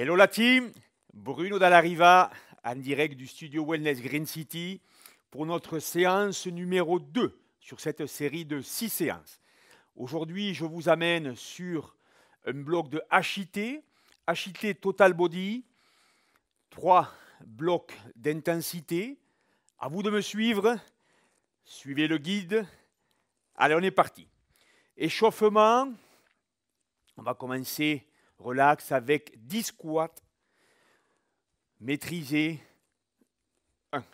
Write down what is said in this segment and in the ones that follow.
Hello la team, Bruno Dallariva en direct du studio Wellness Green City pour notre séance numéro 2 sur cette série de 6 séances. Aujourd'hui, je vous amène sur un bloc de HIT, HIT Total Body, 3 blocs d'intensité. À vous de me suivre, suivez le guide. Allez, on est parti. Échauffement, on va commencer relax avec 10 squats maîtrisés. 1,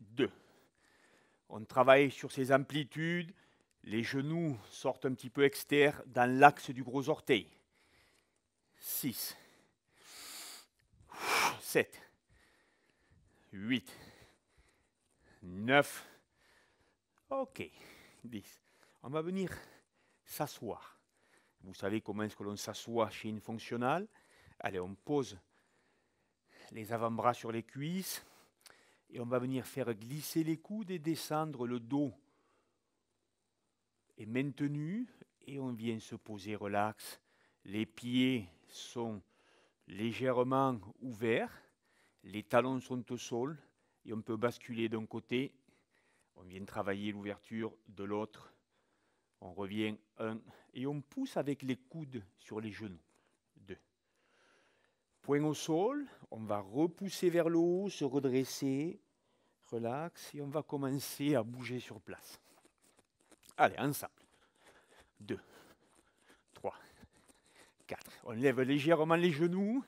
2. On travaille sur ces amplitudes. Les genoux sortent un petit peu externes dans l'axe du gros orteil. 6, 7, 8, 9, ok, 10. On va venir s'asseoir. Vous savez comment est-ce que l'on s'assoit chez une fonctionnelle. Allez, on pose les avant-bras sur les cuisses et on va venir faire glisser les coudes et descendre le dos est maintenu et on vient se poser relax. Les pieds sont légèrement ouverts, les talons sont au sol et on peut basculer d'un côté. On vient travailler l'ouverture de l'autre. On revient euh, et on pousse avec les coudes sur les genoux. Deux. Point au sol, on va repousser vers le haut, se redresser, relax, et on va commencer à bouger sur place. Allez, ensemble. Deux. Trois. Quatre. On lève légèrement les genoux.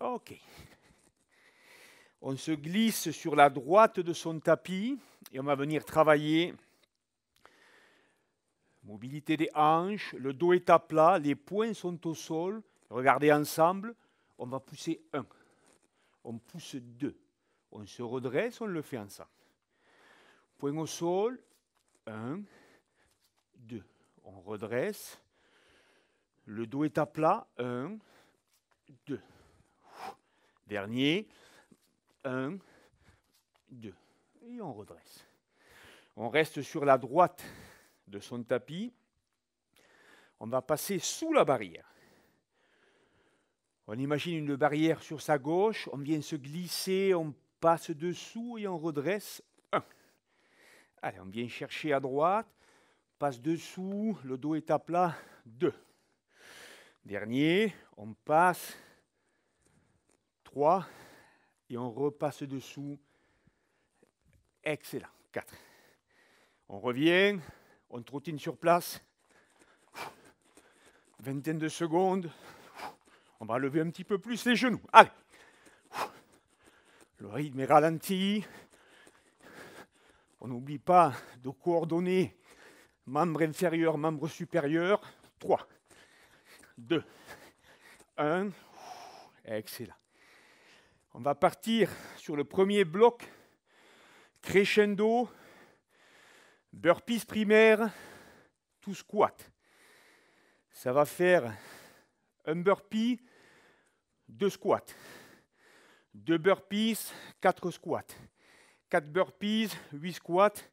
OK. On se glisse sur la droite de son tapis et on va venir travailler mobilité des hanches, le dos est à plat, les poings sont au sol. Regardez ensemble, on va pousser un, on pousse deux, on se redresse, on le fait ensemble. Poing au sol, un, deux, on redresse, le dos est à plat, un, deux. Dernier, un, deux, et on redresse. On reste sur la droite de son tapis. On va passer sous la barrière. On imagine une barrière sur sa gauche, on vient se glisser, on passe dessous et on redresse. Un. Allez, on vient chercher à droite, passe dessous, le dos est à plat. Deux. Dernier, on passe. Trois. Et on repasse dessous. Excellent. Quatre. On revient, on trottine sur place, vingtaine de secondes, on va lever un petit peu plus les genoux. Allez Le rythme est ralenti. On n'oublie pas de coordonner membre inférieur, membre supérieur. 3, 2, 1. Excellent. On va partir sur le premier bloc crescendo Burpees primaire, tout squat. Ça va faire un burpee, deux squats. Deux burpees, quatre squats. Quatre burpees, huit squats.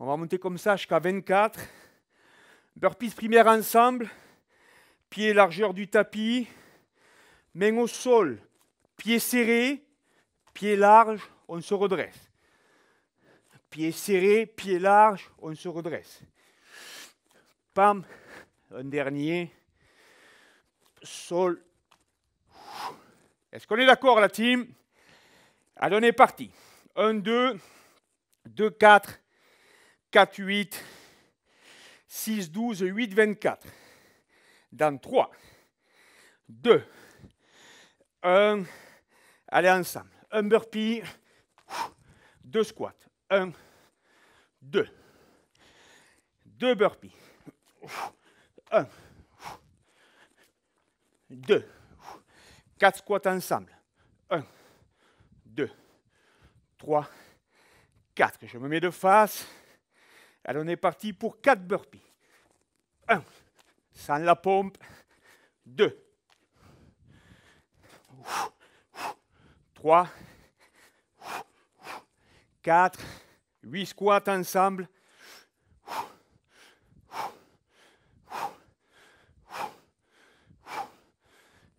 On va monter comme ça jusqu'à 24. Burpees primaires ensemble, pieds largeur du tapis, main au sol, pieds serré, pieds large, on se redresse. Pieds serré, pied large, on se redresse. Pam, un dernier. Sol. Est-ce qu'on est, d'accord, la team Allez, on est parti. 1, 2, 2, 4, 4, 8, 6, 12, 8, 24. Dans 3, 2, 1, allez ensemble. Un burpee, deux squats. 1, 2. 2 burpees. 1. 2. 4 squats ensemble. 1. 2. 3. 4. Je me mets de face. Alors on est parti pour 4 burpees. 1. Sans la pompe. 2. 3. 4 huit squats ensemble.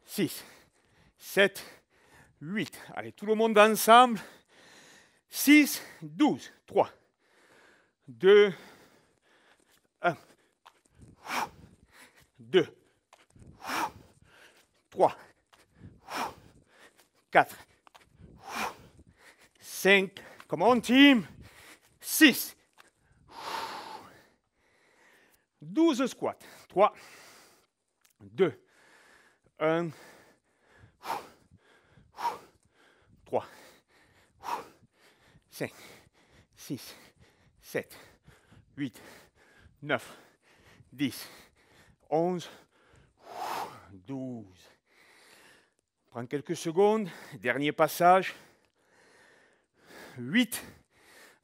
6 7 8 Allez, tout le monde ensemble. 6, 12, 3, 2, 1, 2, 3, 4, 5, comment on team, 6. 12 squats. 3, 2, 1, 3, 5, 6, 7, 8, 9, 10, 11, 12. Prends quelques secondes. Dernier passage. 8.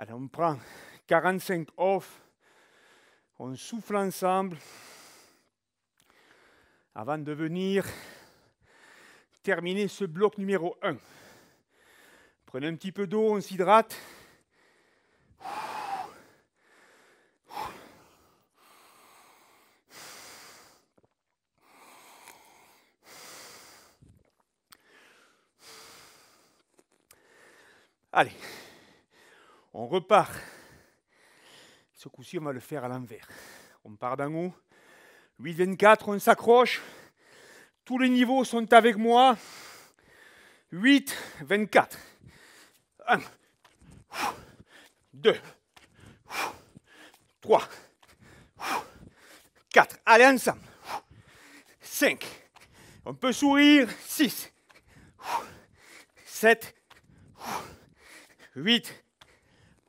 Alors on prend 45 off, on souffle ensemble avant de venir terminer ce bloc numéro 1. Prenez un petit peu d'eau, on s'hydrate. Allez, on repart. Ce coup-ci, on va le faire à l'envers. On part d'en haut. 8, 24, on s'accroche. Tous les niveaux sont avec moi. 8, 24. 1, 2, 3, 4. Allez, ensemble. 5. On peut sourire. 6, 7, 8,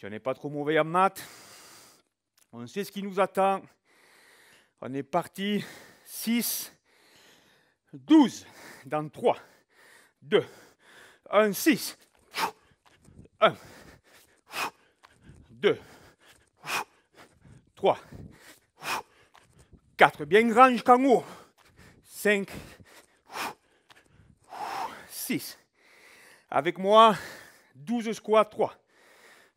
Si on n'est pas trop mauvais en maths, on sait ce qui nous attend. On est parti 6, 12, dans 3, 2, 1, 6, 1, 2, 3, 4, bien grand jusqu'en haut, 5, 6, avec moi, 12 squats, 3,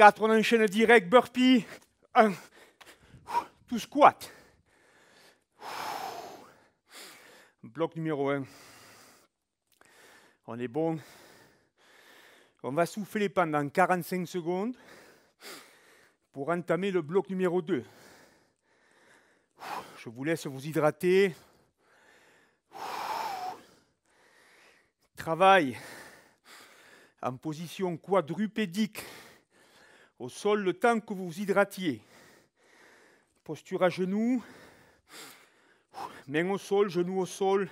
4, on enchaîne direct, burpee, 1, tout squat. Bloc numéro 1. On est bon. On va souffler pendant 45 secondes pour entamer le bloc numéro 2. Je vous laisse vous hydrater. Travail en position quadrupédique au sol le temps que vous vous hydratiez. Posture à genoux, mains au sol, genoux au sol.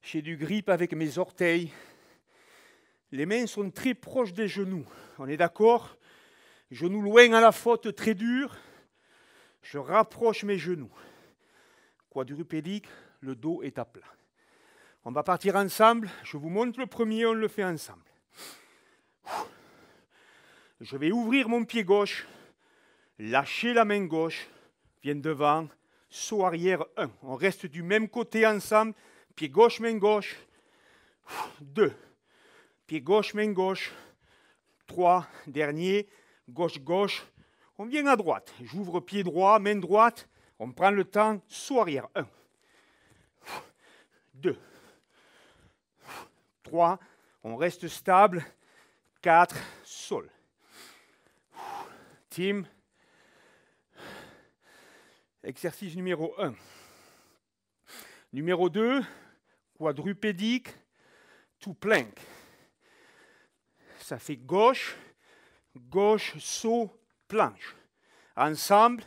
J'ai du grip avec mes orteils. Les mains sont très proches des genoux. On est d'accord Genoux loin à la faute, très dur. Je rapproche mes genoux. Quadrupédique, le dos est à plat. On va partir ensemble. Je vous montre le premier, on le fait ensemble je vais ouvrir mon pied gauche, lâcher la main gauche, viens devant, saut arrière 1. On reste du même côté ensemble, pied gauche, main gauche, 2. Pied gauche, main gauche, 3. Dernier, gauche, gauche, on vient à droite. J'ouvre pied droit, main droite, on prend le temps, saut arrière 1. 2. 3. On reste stable. 4. Sol. Exercice numéro 1. Numéro 2, quadrupédique, tout plank. Ça fait gauche, gauche, saut, planche. Ensemble,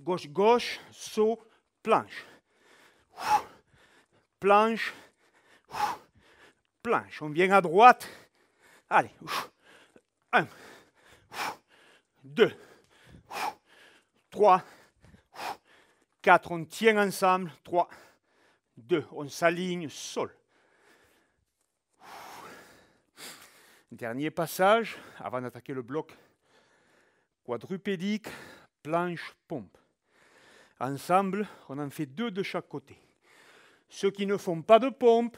gauche, gauche, saut, planche. Planche, planche. On vient à droite. Allez, 2, 3, 4, on tient ensemble, 3, 2, on s'aligne, sol. Dernier passage, avant d'attaquer le bloc quadrupédique, planche, pompe. Ensemble, on en fait deux de chaque côté. Ceux qui ne font pas de pompe,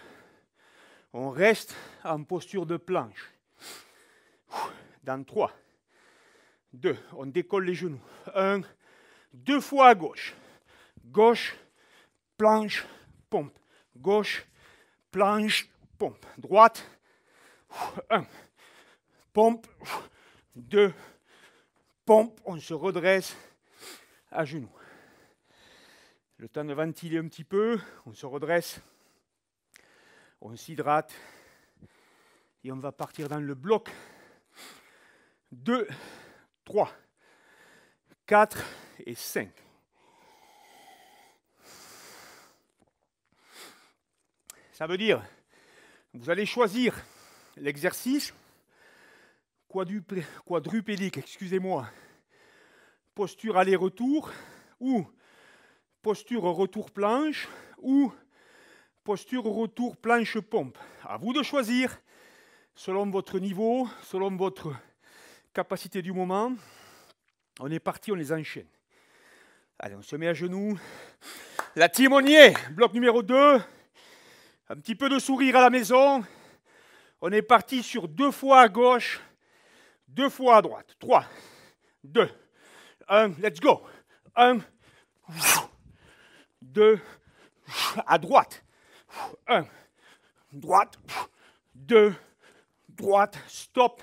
on reste en posture de planche. Dans trois. Deux. On décolle les genoux. Un. Deux fois à gauche. Gauche, planche, pompe. Gauche, planche, pompe. Droite. Un. Pompe. Deux. Pompe. On se redresse à genoux. Le temps de ventiler un petit peu. On se redresse. On s'hydrate. Et on va partir dans le bloc. Deux. 3, 4 et 5. Ça veut dire, vous allez choisir l'exercice quadrupédique, excusez-moi, posture aller-retour ou posture retour planche ou posture retour planche pompe. À vous de choisir selon votre niveau, selon votre Capacité du moment. On est parti, on les enchaîne. Allez, on se met à genoux. La timonier, bloc numéro 2. Un petit peu de sourire à la maison. On est parti sur deux fois à gauche, deux fois à droite. 3, 2, 1, let's go. 1, 2, à droite. 1, droite, 2, droite, stop.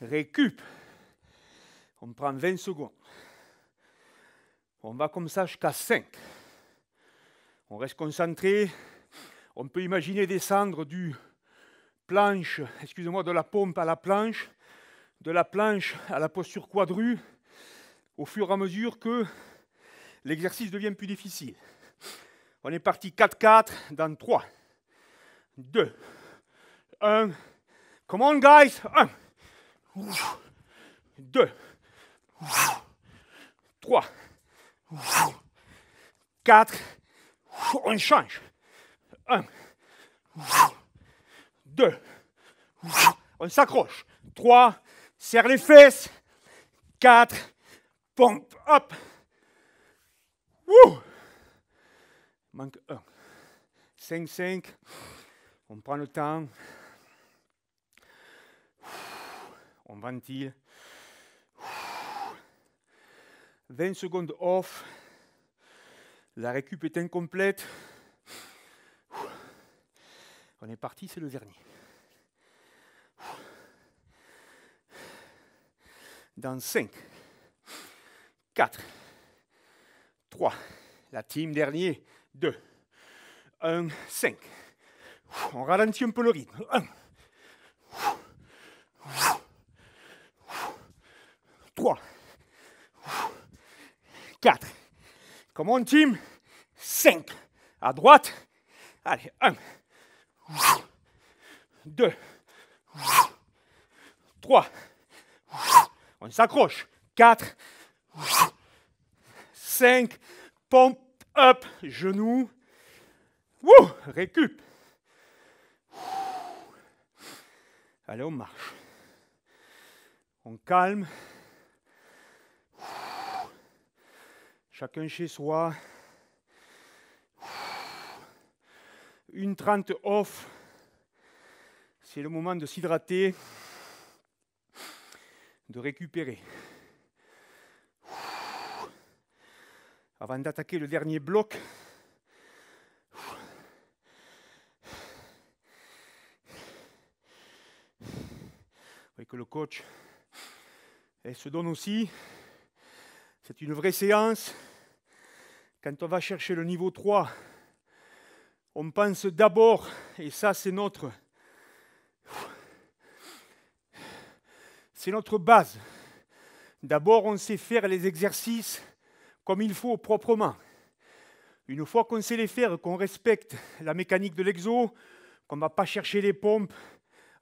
récup. On prend 20 secondes. On va comme ça jusqu'à 5. On reste concentré. On peut imaginer descendre du planche, excusez-moi, de la pompe à la planche, de la planche à la posture quadrue, au fur et à mesure que l'exercice devient plus difficile. On est parti 4-4 dans 3, 2, 1. Come on, guys! 1. 2, 3, 4, on change. 1, 2, on s'accroche. 3, serre les fesses. 4, pompe, hop. Manque 1. 5, 5. On prend le temps. on ventile. 20 secondes off. La récup est incomplète. On est parti, c'est le dernier. Dans 5, 4, 3, la team dernier, 2, 1, 5. On ralentit un peu le rythme. 1, 4. Comme on team, 5. À droite, allez, 1, 2, 3, on s'accroche, 4, 5, Pump up, genou, Wouh, récup. Allez, on marche. On calme. chacun chez soi. Une trente off, c'est le moment de s'hydrater, de récupérer. Avant d'attaquer le dernier bloc, voyez que le coach se donne aussi. C'est une vraie séance. Quand on va chercher le niveau 3, on pense d'abord, et ça c'est notre, c'est notre base. D'abord, on sait faire les exercices comme il faut proprement. Une fois qu'on sait les faire, qu'on respecte la mécanique de l'exo, qu'on ne va pas chercher les pompes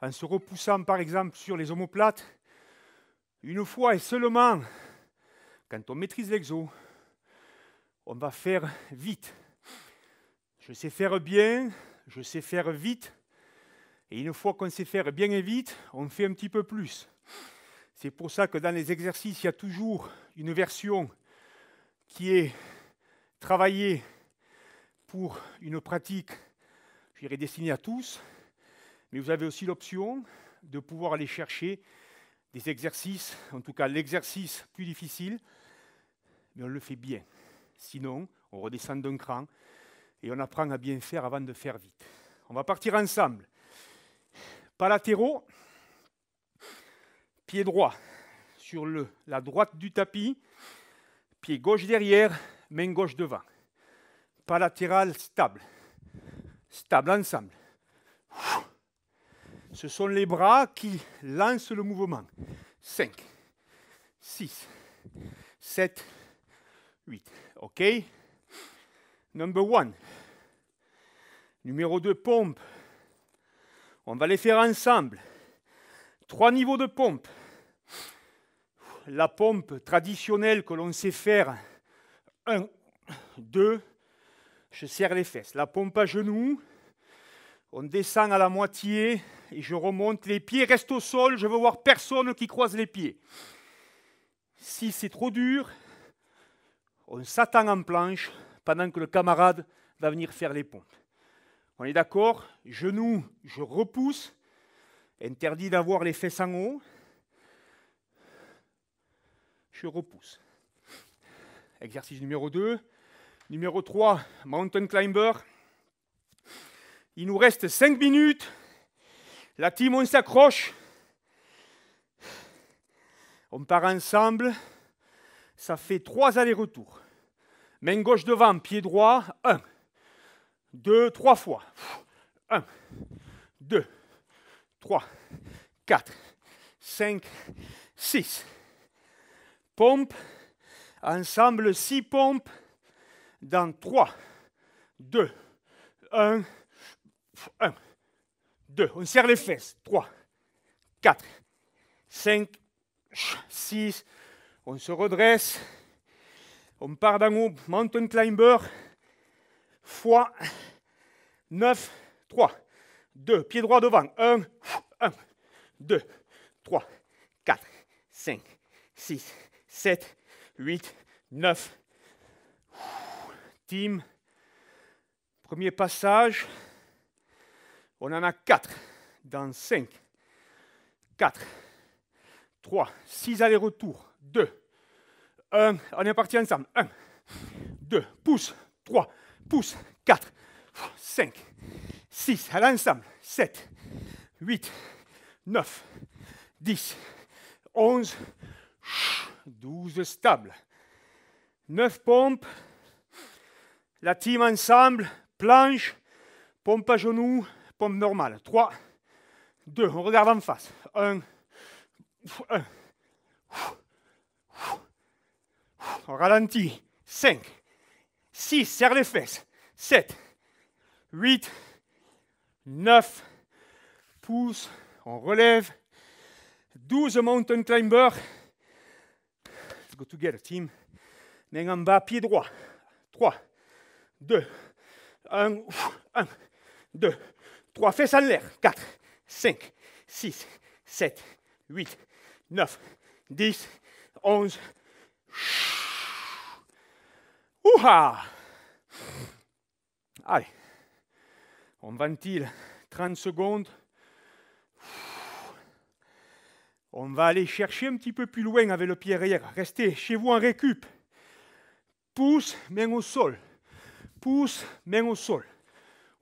en se repoussant par exemple sur les omoplates, une fois et seulement, quand on maîtrise l'exo, on va faire vite. Je sais faire bien, je sais faire vite. Et une fois qu'on sait faire bien et vite, on fait un petit peu plus. C'est pour ça que dans les exercices, il y a toujours une version qui est travaillée pour une pratique, je dirais, destinée à tous. Mais vous avez aussi l'option de pouvoir aller chercher des exercices, en tout cas l'exercice plus difficile, mais on le fait bien. Sinon, on redescend d'un cran et on apprend à bien faire avant de faire vite. On va partir ensemble. Pas latéraux, pied droit sur la droite du tapis, pied gauche derrière, main gauche devant. Pas latéral, stable. Stable ensemble. Ce sont les bras qui lancent le mouvement. 5, 6, 7, 8. OK Number one. Numéro 2, pompe. On va les faire ensemble. Trois niveaux de pompe. La pompe traditionnelle que l'on sait faire. Un, deux, je serre les fesses. La pompe à genoux. On descend à la moitié et je remonte. Les pieds restent au sol. Je veux voir personne qui croise les pieds. Si c'est trop dur, on s'attend en planche pendant que le camarade va venir faire les pompes. On est d'accord Genou, je repousse. Interdit d'avoir les fesses en haut. Je repousse. Exercice numéro 2. Numéro 3, mountain climber. Il nous reste 5 minutes. La team, on s'accroche. On part ensemble ça fait trois allers-retours. Main gauche devant, pied droit, 1, 2, 3 fois. 1, 2, 3, 4, 5, 6. Pompe, ensemble 6 pompes dans 3, 2, 1, 1, 2. On serre les fesses. 3, 4, 5, 6, on se redresse, on part d'un haut, mountain climber, fois 9, 3, 2, pied droit devant, 1, 1, 2, 3, 4, 5, 6, 7, 8, 9. Team, premier passage, on en a 4 dans 5, 4, 3, 6 allers-retours, 2, 1, on est parti ensemble, 1, 2, pousse, 3, pousse, 4, 5, 6, à l'ensemble, 7, 8, 9, 10, 11, 12 stable. 9 pompes. La team ensemble, planche, pompe à genoux, pompe normale. 3, 2, on regarde en face. 1, 1, on ralentit. 5, 6, serre les fesses. 7, 8, 9, pousse, on relève. 12 mountain climber. Let's go together, team. Main en bas, pied droit. 3, 2, 1, 1, 2, 3, fesses en l'air. 4, 5, 6, 7, 8, 9, 10, 11. Ouha Allez, on ventile 30 secondes. On va aller chercher un petit peu plus loin avec le pied arrière. Restez chez vous en récup. Pousse, main au sol. Pousse, main au sol.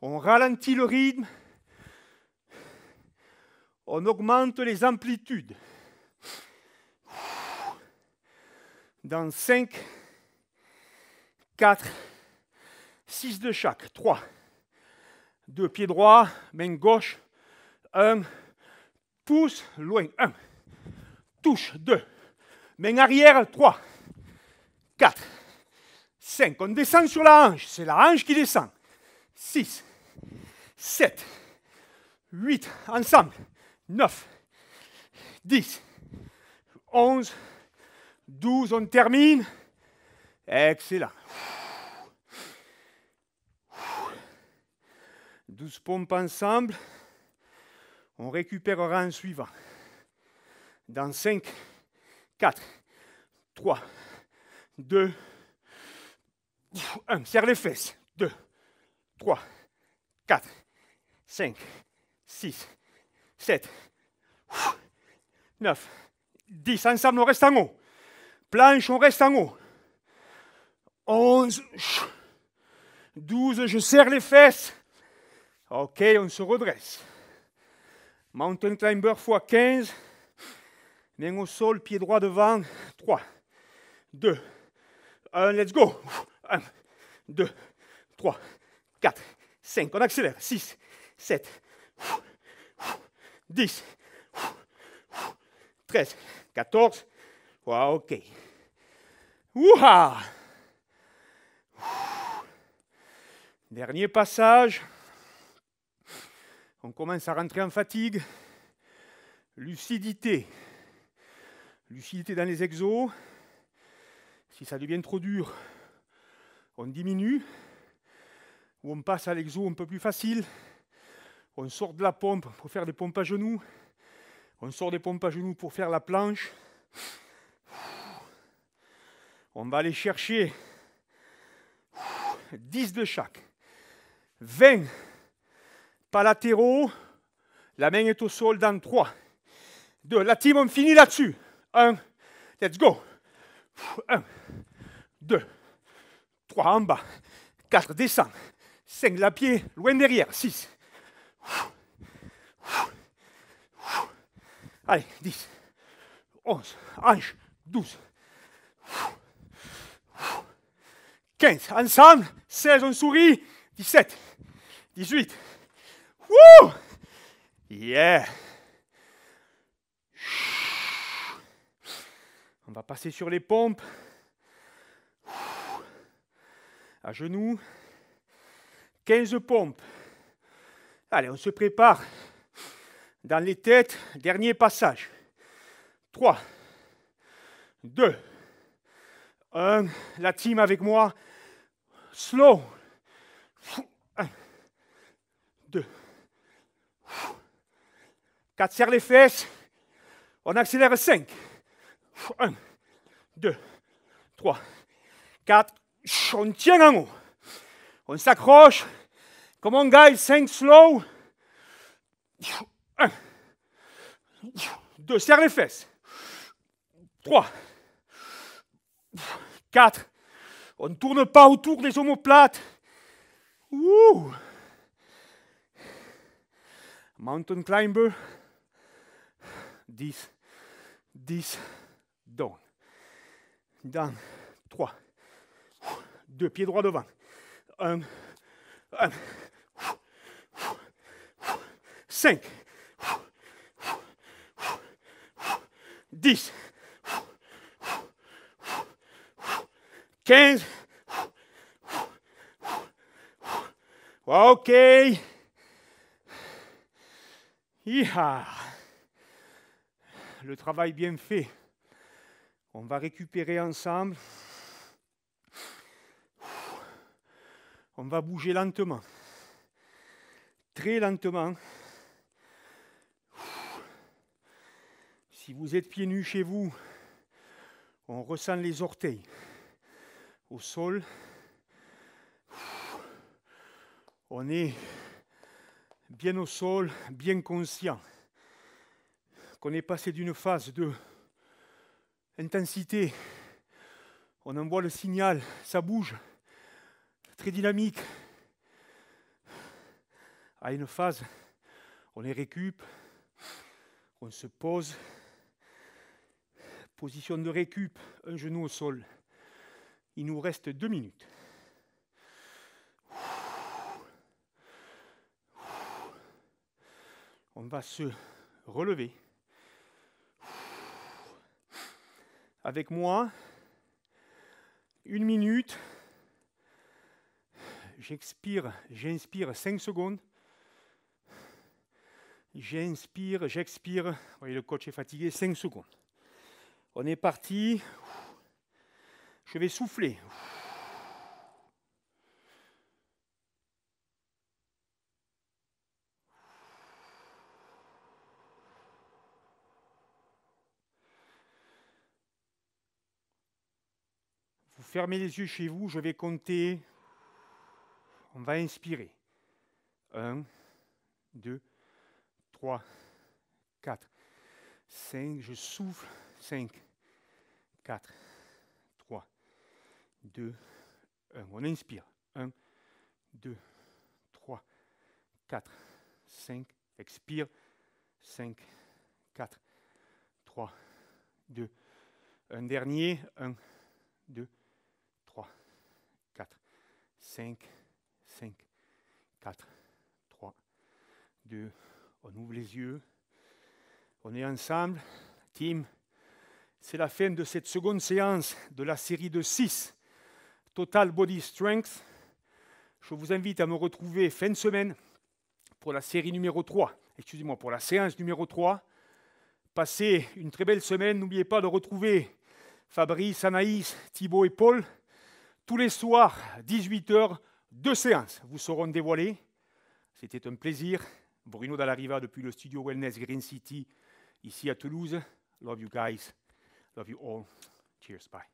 On ralentit le rythme. On augmente les amplitudes. Dans 5, 4, 6 de chaque, 3, 2 pieds droits, main gauche, 1, pousse, loin, 1, touche, 2, main arrière, 3, 4, 5, on descend sur la hanche, c'est la hanche qui descend, 6, 7, 8, ensemble, 9, 10, 11, 12, on termine, Excellent. 12 pompes ensemble. On récupérera en suivant. Dans 5, 4, 3, 2, 1. Serre les fesses. 2, 3, 4, 5, 6, 7, 9, 10. Ensemble, on reste en haut. Planche, on reste en haut. 11, 12, je serre les fesses. OK, on se redresse. Mountain climber fois 15. bien au sol, pied droit devant. 3, 2, 1, let's go. 1, 2, 3, 4, 5, on accélère. 6, 7, 10, 13, 14. OK. Wouah Dernier passage. On commence à rentrer en fatigue. Lucidité. Lucidité dans les exos. Si ça devient trop dur, on diminue. Ou on passe à l'exo un peu plus facile. On sort de la pompe pour faire des pompes à genoux. On sort des pompes à genoux pour faire la planche. On va aller chercher 10 de chaque. 20. latéraux, la main est au sol dans 3. 2. La team, on finit là-dessus. 1. Let's go. 1. 2. 3 en bas. 4. Descend. 5. La pied, loin derrière. 6. Allez, 10. 11. Hanche. 12. 15. Ensemble. 16. On sourit. 17. 18. Wouh! Yeah! On va passer sur les pompes. À genoux. 15 pompes. Allez, on se prépare. Dans les têtes, dernier passage. 3, 2, 1. La team avec moi. Slow. 4, serre les fesses. On accélère 5. 1, 2, 3, 4. On tient en haut. On s'accroche. comme on, guys. 5 slow. 1, 2, serre les fesses. 3, 4. On ne tourne pas autour des omoplates. Mountain climber. 10, 10, down. Down, 3, 2, pieds droit devant. 1, 1, 5, 10, 15. Ok. Yeah le travail bien fait. On va récupérer ensemble. On va bouger lentement. Très lentement. Si vous êtes pieds nus chez vous, on ressent les orteils au sol. On est bien au sol, bien conscient. On est passé d'une phase de intensité, on envoie le signal, ça bouge, très dynamique, à une phase, on est récup, on se pose, position de récup, un genou au sol. Il nous reste deux minutes. On va se relever. avec moi une minute. J'expire, j'inspire 5 secondes. J'inspire, j'expire. Vous voyez, le coach est fatigué. 5 secondes. On est parti. Je vais souffler. Fermez les yeux chez vous, je vais compter. On va inspirer. 1, 2, 3, 4, 5. Je souffle. 5, 4, 3, 2, 1. On inspire. 1, 2, 3, 4, 5. Expire. 5, 4, 3, 2. Un dernier. 1, 2, 3. 5, 5, 4, 3, 2. On ouvre les yeux. On est ensemble. Team, c'est la fin de cette seconde séance de la série de 6, Total Body Strength. Je vous invite à me retrouver fin de semaine pour la série numéro 3, excusez-moi, pour la séance numéro 3. Passez une très belle semaine. N'oubliez pas de retrouver Fabrice, Anaïs, Thibault et Paul tous les soirs, 18h, deux séances vous seront dévoilées. C'était un plaisir. Bruno Dallariva depuis le studio Wellness Green City, ici à Toulouse. Love you guys. Love you all. Cheers. Bye.